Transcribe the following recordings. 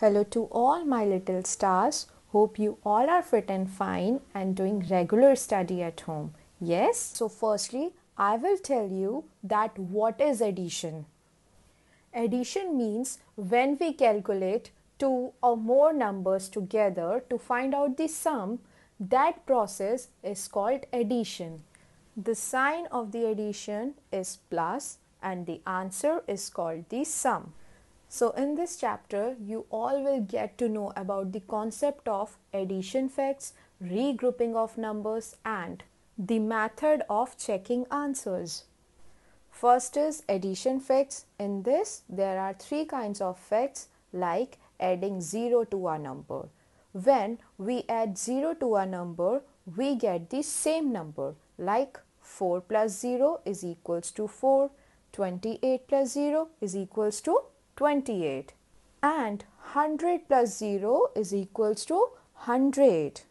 Hello to all my little stars. Hope you all are fit and fine and doing regular study at home. Yes? So, firstly, I will tell you that what is addition? Addition means when we calculate two or more numbers together to find out the sum, that process is called addition. The sign of the addition is plus and the answer is called the sum. So, in this chapter, you all will get to know about the concept of addition facts, regrouping of numbers, and the method of checking answers. First is addition facts. In this, there are three kinds of facts like adding 0 to a number. When we add 0 to a number, we get the same number like 4 plus 0 is equals to 4, 28 plus 0 is equals to 28 and 100 plus 0 is equals to 100.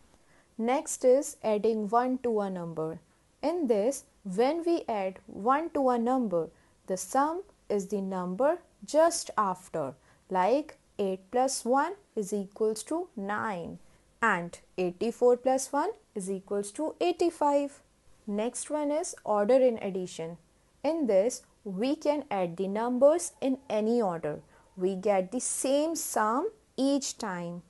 Next is adding 1 to a number. In this, when we add 1 to a number, the sum is the number just after like 8 plus 1 is equals to 9 and 84 plus 1 is equals to 85. Next one is order in addition. In this we can add the numbers in any order. We get the same sum each time.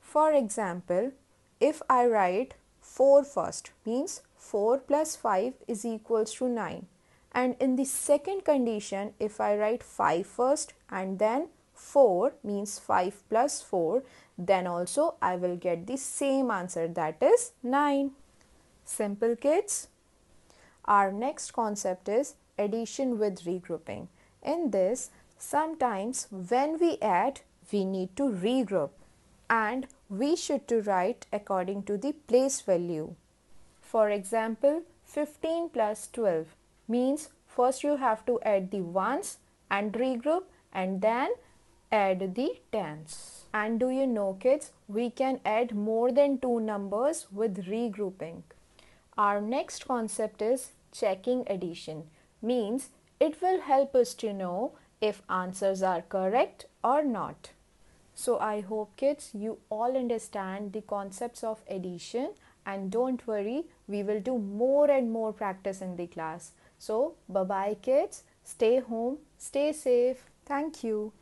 For example, if I write 4 first means 4 plus 5 is equals to 9 and in the second condition if I write 5 first and then 4 means 5 plus 4 then also I will get the same answer that is 9. Simple kids. Our next concept is addition with regrouping. In this, sometimes when we add, we need to regroup and we should to write according to the place value. For example, 15 plus 12 means first you have to add the ones and regroup and then add the tens. And do you know kids, we can add more than two numbers with regrouping. Our next concept is checking addition means it will help us to know if answers are correct or not. So I hope kids you all understand the concepts of addition and don't worry we will do more and more practice in the class. So bye bye kids stay home stay safe thank you.